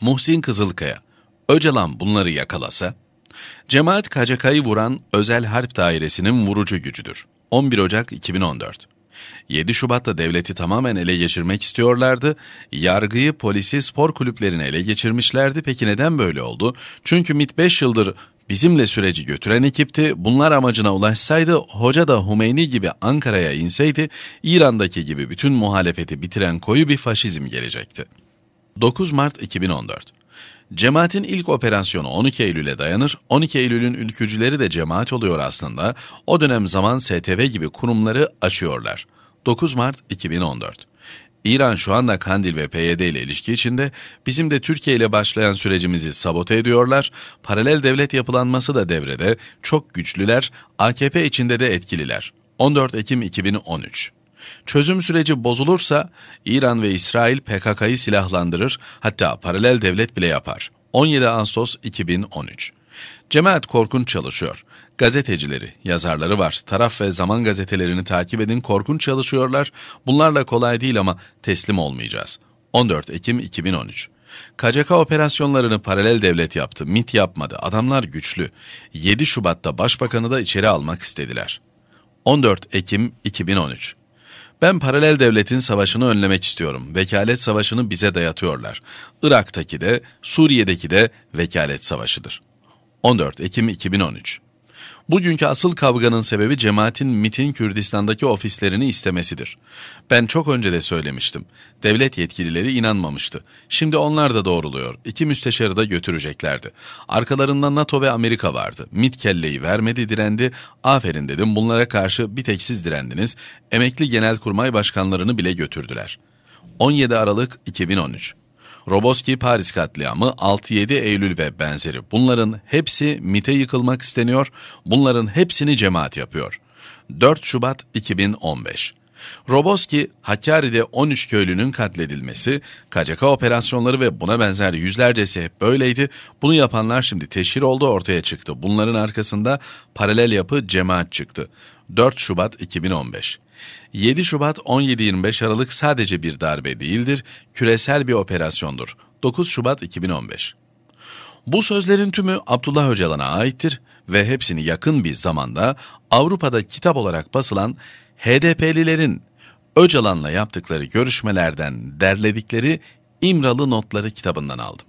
Muhsin Kızılkaya, Öcalan bunları yakalasa, Cemaat KCK'yı vuran Özel Harp Dairesi'nin vurucu gücüdür. 11 Ocak 2014 7 Şubat'ta devleti tamamen ele geçirmek istiyorlardı. Yargıyı, polisi, spor kulüplerini ele geçirmişlerdi. Peki neden böyle oldu? Çünkü MIT 5 yıldır bizimle süreci götüren ekipti. Bunlar amacına ulaşsaydı hoca da Humeyni gibi Ankara'ya inseydi İran'daki gibi bütün muhalefeti bitiren koyu bir faşizm gelecekti.'' 9 Mart 2014 Cemaatin ilk operasyonu 12 Eylül'e dayanır, 12 Eylül'ün ülkücüleri de cemaat oluyor aslında. O dönem zaman STV gibi kurumları açıyorlar. 9 Mart 2014 İran şu anda Kandil ve PYD ile ilişki içinde, bizim de Türkiye ile başlayan sürecimizi sabote ediyorlar, paralel devlet yapılanması da devrede, çok güçlüler, AKP içinde de etkililer. 14 Ekim 2013 Çözüm süreci bozulursa İran ve İsrail PKK'yı silahlandırır, hatta paralel devlet bile yapar. 17 Ağustos 2013 Cemaat Korkunç çalışıyor. Gazetecileri, yazarları var. Taraf ve zaman gazetelerini takip edin. Korkunç çalışıyorlar. Bunlarla kolay değil ama teslim olmayacağız. 14 Ekim 2013 KCK operasyonlarını paralel devlet yaptı. MIT yapmadı. Adamlar güçlü. 7 Şubat'ta başbakanı da içeri almak istediler. 14 Ekim 2013 ben paralel devletin savaşını önlemek istiyorum. Vekalet savaşını bize dayatıyorlar. Irak'taki de, Suriye'deki de vekalet savaşıdır. 14 Ekim 2013 Bugünkü asıl kavganın sebebi cemaatin MIT'in Kürdistan'daki ofislerini istemesidir. Ben çok önce de söylemiştim. Devlet yetkilileri inanmamıştı. Şimdi onlar da doğruluyor. İki müsteşarı da götüreceklerdi. Arkalarında NATO ve Amerika vardı. MIT kelleyi vermedi direndi. Aferin dedim bunlara karşı bir tek siz direndiniz. Emekli genelkurmay başkanlarını bile götürdüler. 17 Aralık 2013 Roboski Paris katliamı, 6-7 Eylül ve benzeri bunların hepsi MIT'e yıkılmak isteniyor, bunların hepsini cemaat yapıyor. 4 Şubat 2015 Roboski, Hakkari'de 13 köylünün katledilmesi, KCK operasyonları ve buna benzer yüzlercesi hep böyleydi. Bunu yapanlar şimdi teşhir oldu ortaya çıktı. Bunların arkasında paralel yapı cemaat çıktı. 4 Şubat 2015 7 Şubat 17-25 Aralık sadece bir darbe değildir, küresel bir operasyondur. 9 Şubat 2015 bu sözlerin tümü Abdullah Öcalan'a aittir ve hepsini yakın bir zamanda Avrupa'da kitap olarak basılan HDP'lilerin Öcalan'la yaptıkları görüşmelerden derledikleri İmralı Notları kitabından aldım.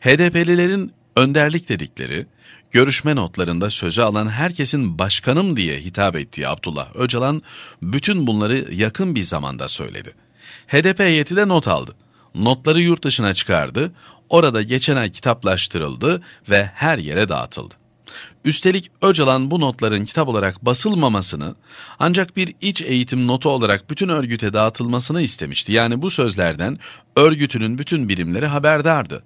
HDP'lilerin önderlik dedikleri, görüşme notlarında sözü alan herkesin başkanım diye hitap ettiği Abdullah Öcalan bütün bunları yakın bir zamanda söyledi. HDP heyeti de not aldı. Notları yurt dışına çıkardı, orada geçen ay kitaplaştırıldı ve her yere dağıtıldı. Üstelik Öcalan bu notların kitap olarak basılmamasını ancak bir iç eğitim notu olarak bütün örgüte dağıtılmasını istemişti. Yani bu sözlerden örgütünün bütün birimleri haberdardı.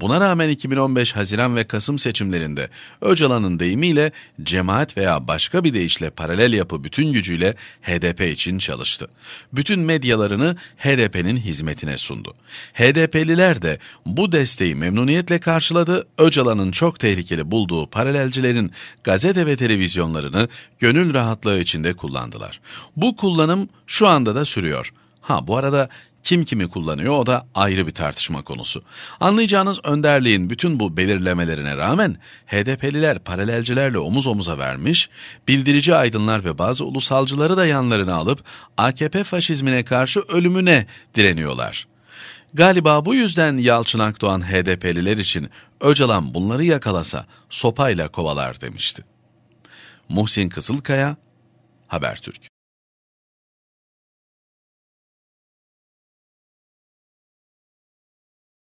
Buna rağmen 2015 Haziran ve Kasım seçimlerinde Öcalan'ın deyimiyle cemaat veya başka bir deyişle paralel yapı bütün gücüyle HDP için çalıştı. Bütün medyalarını HDP'nin hizmetine sundu. HDP'liler de bu desteği memnuniyetle karşıladı. Öcalan'ın çok tehlikeli bulduğu paralelcilerin gazete ve televizyonlarını gönül rahatlığı içinde kullandılar. Bu kullanım şu anda da sürüyor. Ha bu arada kim kimi kullanıyor o da ayrı bir tartışma konusu. Anlayacağınız önderliğin bütün bu belirlemelerine rağmen HDP'liler paralelcilerle omuz omuza vermiş, bildirici aydınlar ve bazı ulusalcıları da yanlarına alıp AKP faşizmine karşı ölümüne direniyorlar. Galiba bu yüzden Yalçın Akdoğan HDP'liler için Öcalan bunları yakalasa sopayla kovalar demişti. Muhsin Kızılkaya, Habertürk.